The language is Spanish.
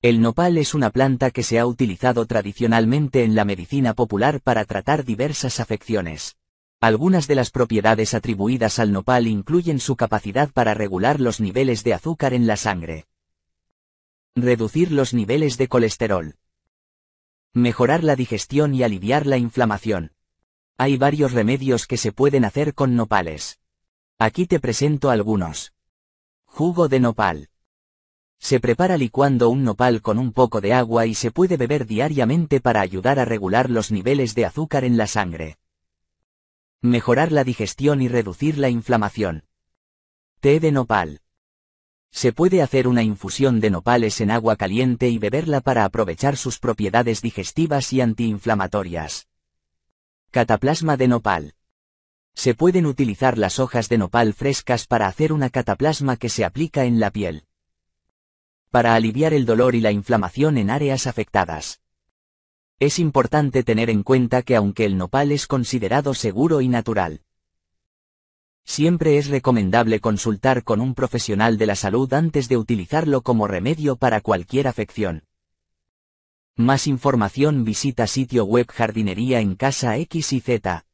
El nopal es una planta que se ha utilizado tradicionalmente en la medicina popular para tratar diversas afecciones. Algunas de las propiedades atribuidas al nopal incluyen su capacidad para regular los niveles de azúcar en la sangre, reducir los niveles de colesterol, mejorar la digestión y aliviar la inflamación. Hay varios remedios que se pueden hacer con nopales. Aquí te presento algunos. Jugo de nopal. Se prepara licuando un nopal con un poco de agua y se puede beber diariamente para ayudar a regular los niveles de azúcar en la sangre. Mejorar la digestión y reducir la inflamación. Té de nopal. Se puede hacer una infusión de nopales en agua caliente y beberla para aprovechar sus propiedades digestivas y antiinflamatorias. Cataplasma de nopal. Se pueden utilizar las hojas de nopal frescas para hacer una cataplasma que se aplica en la piel para aliviar el dolor y la inflamación en áreas afectadas. Es importante tener en cuenta que aunque el nopal es considerado seguro y natural, siempre es recomendable consultar con un profesional de la salud antes de utilizarlo como remedio para cualquier afección. Más información visita sitio web jardinería en casa X y Z.